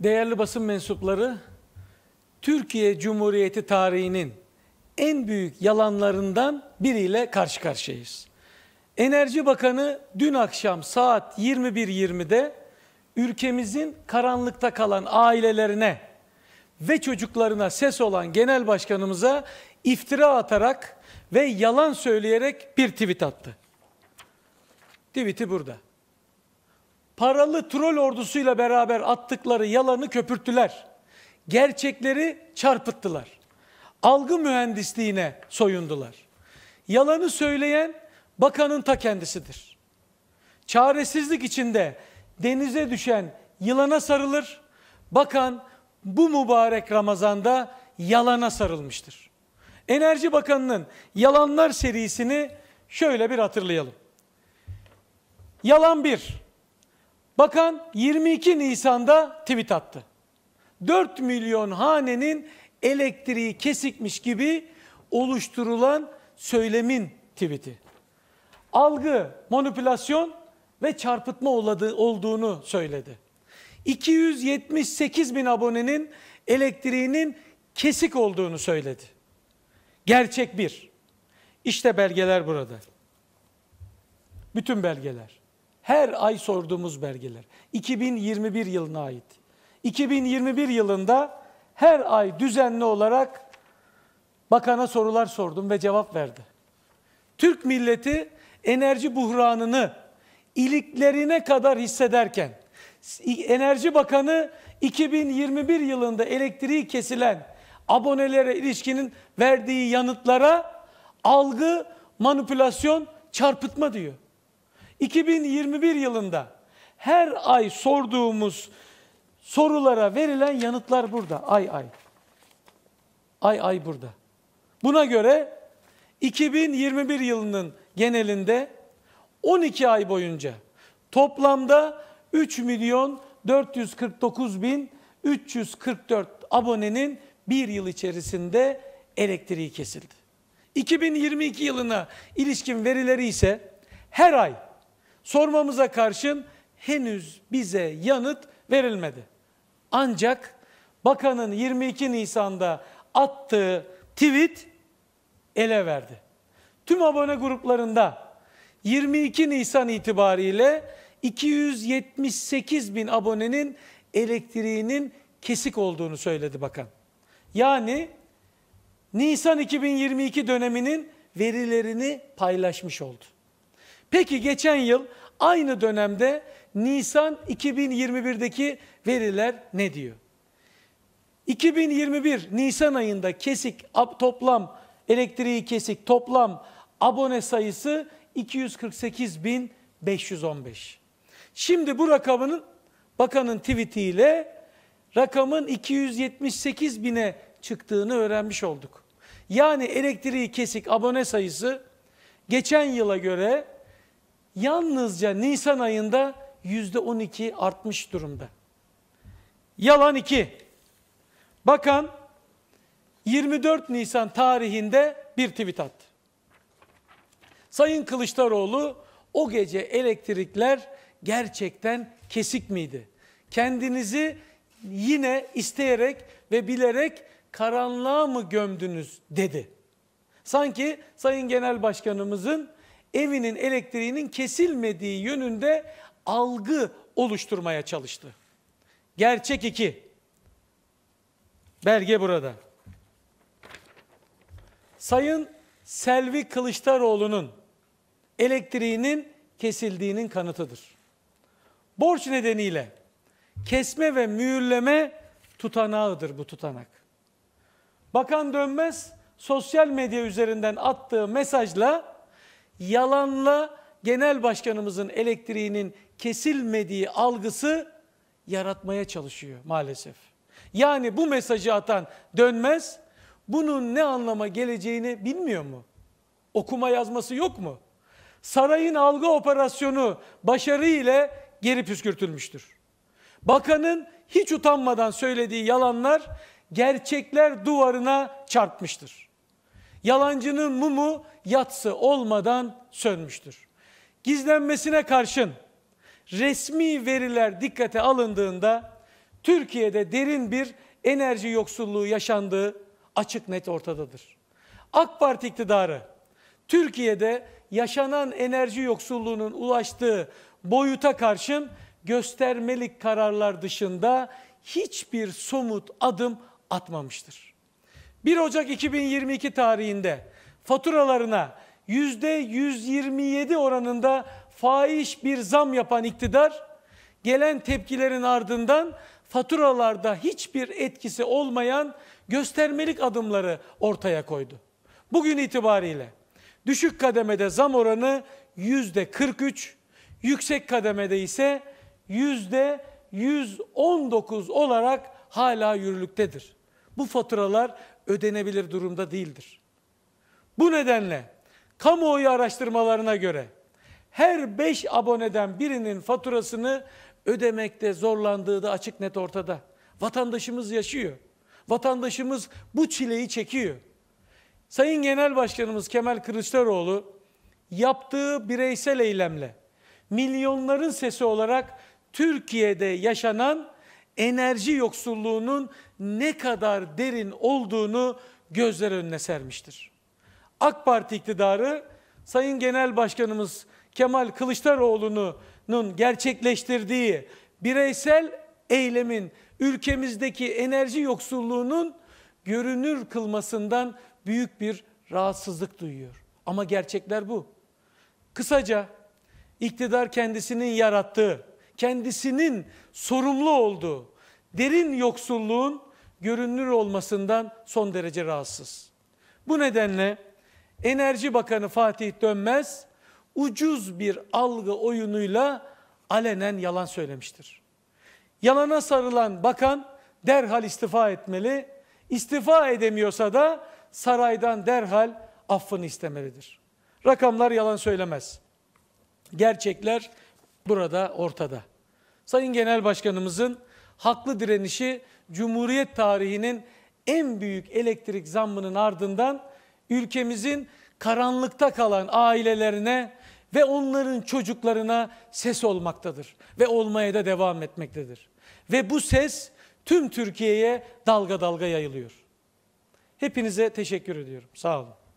değerli basın mensupları, Türkiye Cumhuriyeti tarihinin en büyük yalanlarından biriyle karşı karşıyayız. Enerji Bakanı dün akşam saat 21.20'de ülkemizin karanlıkta kalan ailelerine ve çocuklarına ses olan genel başkanımıza iftira atarak ve yalan söyleyerek bir tweet attı. Tweet'i burada paralı troll ordusuyla beraber attıkları yalanı köpürttüler. Gerçekleri çarpıttılar. Algı mühendisliğine soyundular. Yalanı söyleyen bakanın ta kendisidir. Çaresizlik içinde denize düşen yılana sarılır. Bakan bu mübarek Ramazan'da yalana sarılmıştır. Enerji Bakanı'nın yalanlar serisini şöyle bir hatırlayalım. Yalan bir. Bakan 22 Nisan'da tweet attı. 4 milyon hanenin elektriği kesikmiş gibi oluşturulan söylemin tweet'i. Algı, manipülasyon ve çarpıtma olduğunu söyledi. 278 bin abonenin elektriğinin kesik olduğunu söyledi. Gerçek bir. İşte belgeler burada. Bütün belgeler her ay sorduğumuz belgeler. 2021 yılına ait. 2021 yılında her ay düzenli olarak bakana sorular sordum ve cevap verdi. Türk milleti enerji buhranını iliklerine kadar hissederken Enerji Bakanı 2021 yılında elektriği kesilen abonelere ilişkinin verdiği yanıtlara algı, manipülasyon, çarpıtma diyor. 2021 yılında her ay sorduğumuz sorulara verilen yanıtlar burada. Ay ay. Ay ay burada. Buna göre 2021 yılının genelinde 12 ay boyunca toplamda 3 milyon 449 bin 344 abonenin bir yıl içerisinde elektriği kesildi. 2022 yılına ilişkin verileri ise her ay Sormamıza karşın henüz bize yanıt verilmedi. Ancak bakanın 22 Nisan'da attığı tweet ele verdi. Tüm abone gruplarında 22 Nisan itibariyle 278 bin abonenin elektriğinin kesik olduğunu söyledi bakan. Yani Nisan 2022 döneminin verilerini paylaşmış oldu. Peki geçen yıl aynı dönemde Nisan 2021'deki veriler ne diyor? 2021 Nisan ayında kesik toplam elektriği kesik toplam abone sayısı 248.515. Şimdi bu rakamının bakanın tweetiyle rakamın 278 bine çıktığını öğrenmiş olduk. Yani elektriği kesik abone sayısı geçen yıla göre yalnızca Nisan ayında yüzde %12 artmış durumda. Yalan 2. Bakan 24 Nisan tarihinde bir tweet attı. Sayın Kılıçdaroğlu o gece elektrikler gerçekten kesik miydi? Kendinizi yine isteyerek ve bilerek karanlığa mı gömdünüz dedi. Sanki Sayın Genel Başkanımızın evinin elektriğinin kesilmediği yönünde algı oluşturmaya çalıştı. Gerçek iki. Belge burada. Sayın Selvi Kılıçdaroğlu'nun elektriğinin kesildiğinin kanıtıdır. Borç nedeniyle kesme ve mühürleme tutanağıdır bu tutanak. Bakan Dönmez sosyal medya üzerinden attığı mesajla yalanla genel başkanımızın elektriğinin kesilmediği algısı yaratmaya çalışıyor maalesef. Yani bu mesajı atan dönmez, bunun ne anlama geleceğini bilmiyor mu? Okuma yazması yok mu? Sarayın algı operasyonu başarı ile geri püskürtülmüştür. Bakanın hiç utanmadan söylediği yalanlar gerçekler duvarına çarpmıştır. Yalancının mumu yatsı olmadan sönmüştür. Gizlenmesine karşın resmi veriler dikkate alındığında Türkiye'de derin bir enerji yoksulluğu yaşandığı açık net ortadadır. AK Parti iktidarı Türkiye'de yaşanan enerji yoksulluğunun ulaştığı boyuta karşın göstermelik kararlar dışında hiçbir somut adım atmamıştır. 1 Ocak 2022 tarihinde faturalarına %127 oranında faiz bir zam yapan iktidar gelen tepkilerin ardından faturalarda hiçbir etkisi olmayan göstermelik adımları ortaya koydu. Bugün itibariyle düşük kademede zam oranı yüzde 43, yüksek kademede ise yüzde 119 olarak hala yürürlüktedir bu faturalar ödenebilir durumda değildir. Bu nedenle kamuoyu araştırmalarına göre her 5 aboneden birinin faturasını ödemekte zorlandığı da açık net ortada. Vatandaşımız yaşıyor. Vatandaşımız bu çileyi çekiyor. Sayın Genel Başkanımız Kemal Kılıçdaroğlu yaptığı bireysel eylemle milyonların sesi olarak Türkiye'de yaşanan enerji yoksulluğunun ne kadar derin olduğunu gözler önüne sermiştir. AK Parti iktidarı Sayın Genel Başkanımız Kemal Kılıçdaroğlu'nun gerçekleştirdiği bireysel eylemin ülkemizdeki enerji yoksulluğunun görünür kılmasından büyük bir rahatsızlık duyuyor. Ama gerçekler bu. Kısaca iktidar kendisinin yarattığı, kendisinin sorumlu olduğu derin yoksulluğun görünür olmasından son derece rahatsız. Bu nedenle Enerji Bakanı Fatih Dönmez ucuz bir algı oyunuyla alenen yalan söylemiştir. Yalana sarılan bakan derhal istifa etmeli, istifa edemiyorsa da saraydan derhal affını istemelidir. Rakamlar yalan söylemez. Gerçekler burada ortada. Sayın Genel Başkanımızın haklı direnişi Cumhuriyet tarihinin en büyük elektrik zammının ardından ülkemizin karanlıkta kalan ailelerine ve onların çocuklarına ses olmaktadır ve olmaya da devam etmektedir. Ve bu ses tüm Türkiye'ye dalga dalga yayılıyor. Hepinize teşekkür ediyorum. Sağ olun.